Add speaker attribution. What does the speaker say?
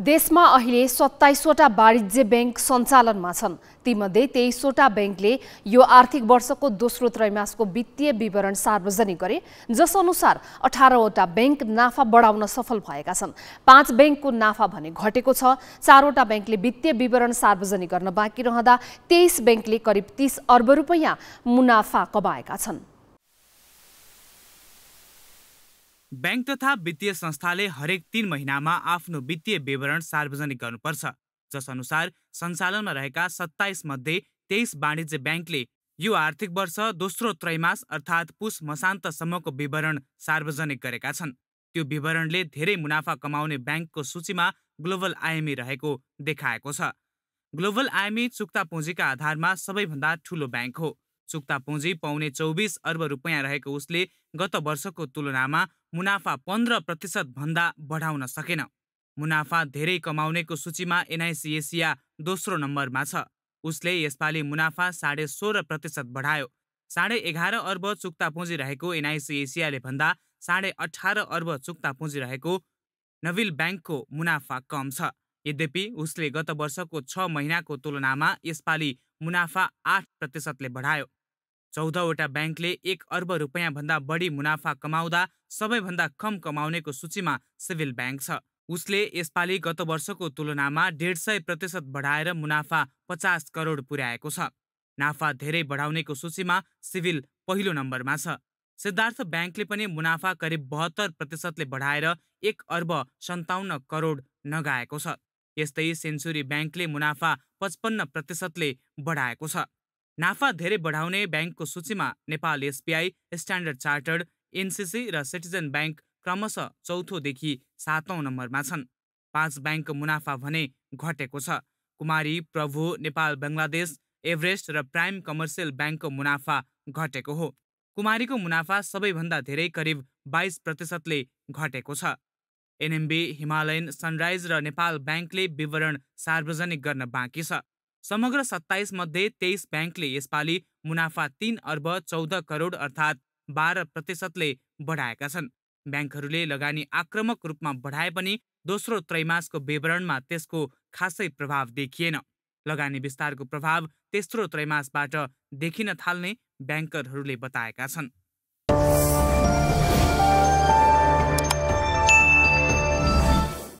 Speaker 1: देशमा अहिले सत्ताइसवटा वाणिज्य ब्याङ्क सञ्चालनमा छन् तीमध्ये तेइसवटा ब्याङ्कले यो आर्थिक वर्षको दोस्रो त्रैमासको वित्तीय विवरण सार्वजनिक गरे जसअनुसार अठारवटा ब्याङ्क नाफा बढाउन सफल भएका छन् पाँच ब्याङ्कको नाफा भने घटेको छ चारवटा ब्याङ्कले वित्तीय विवरण सार्वजनिक गर्न बाँकी रहँदा तेइस ब्याङ्कले करिब तिस अर्ब रुपियाँ मुनाफा कमाएका छन्
Speaker 2: ब्याङ्क तथा वित्तीय संस्थाले हरेक तिन महिनामा आफ्नो वित्तीय विवरण सार्वजनिक गर्नुपर्छ जसअनुसार सञ्चालनमा रहेका सत्ताइस मध्ये तेइस वाणिज्य ब्याङ्कले यो आर्थिक वर्ष दोस्रो त्रैमास अर्थात् पुष मसान्तसम्मको विवरण सार्वजनिक गरेका छन् त्यो विवरणले धेरै मुनाफा कमाउने ब्याङ्कको सूचीमा ग्लोबल आइएमई रहेको देखाएको छ ग्लोबल आइएमई चुक्ता पुँजीका आधारमा सबैभन्दा ठुलो ब्याङ्क हो चुक्ता पुँजी पाउने चौबिस अर्ब रुपियाँ रहेको उसले गत वर्षको तुलनामा मुनाफा पन्ध्र प्रतिशतभन्दा बढाउन सकेन मुनाफा धेरै कमाउनेको सूचीमा एनआइसी एसिया दोस्रो नम्बरमा छ उसले यसपालि मुनाफा साढे सोह्र प्रतिशत बढायो साढे एघार अर्ब चुक्ता पुँजी रहेको एनआइसी एसियाले भन्दा साढे अठार अर्ब चुक्ता पुँजी रहेको नविल ब्याङ्कको मुनाफा कम छ यद्यपि उसले गत वर्षको छ महिनाको तुलनामा यसपालि मुनाफा आठ प्रतिशतले बढायो चौधवटा ब्याङ्कले एक अर्ब रुपियाँभन्दा बढी मुनाफा कमाउँदा सबैभन्दा कम कमाउनेको सूचीमा सिभिल ब्याङ्क छ उसले यसपालि गत वर्षको तुलनामा डेढ सय प्रतिशत बढाएर मुनाफा पचास करोड पुर्याएको छ नाफा धेरै बढाउनेको सूचीमा सिभिल पहिलो नम्बरमा छ सिद्धार्थ ब्याङ्कले पनि मुनाफा करिब बहत्तर प्रतिशतले बढाएर एक अर्ब सन्ताउन्न करोड नगाएको छ यस्तै सेन्चुरी ब्याङ्कले मुनाफा पचपन्न प्रतिशतले बढाएको छ नाफा धेरै बढाउने ब्याङ्कको सूचीमा Nepal SBI Standard Chartered NCC र सिटिजन ब्याङ्क क्रमशः चौथोदेखि सातौँ नम्बरमा छन् पाँच ब्याङ्कको मुनाफा भने घटेको छ कुमारी प्रभु नेपाल बङ्गलादेश एभरेस्ट र प्राइम कमर्सियल ब्याङ्कको मुनाफा घटेको हो कुमारीको मुनाफा सबैभन्दा धेरै करिब बाइस प्रतिशतले घटेको छ एनएमबी हिमालयन सनराइज र नेपाल ब्याङ्कले विवरण सार्वजनिक गर्न बाँकी छ समग्र सत्ताइस मध्ये तेइस ब्याङ्कले यसपालि मुनाफा तीन अर्ब चौध करोड अर्थात् बाह्र प्रतिशतले बढाएका छन् ब्याङ्कहरूले लगानी आक्रमक रूपमा बढाए पनि दोस्रो त्रैमासको विवरणमा त्यसको खासै प्रभाव देखिएन लगानी विस्तारको प्रभाव तेस्रो त्रैमासबाट देखिन थाल्ने ब्याङ्करहरूले बताएका छन्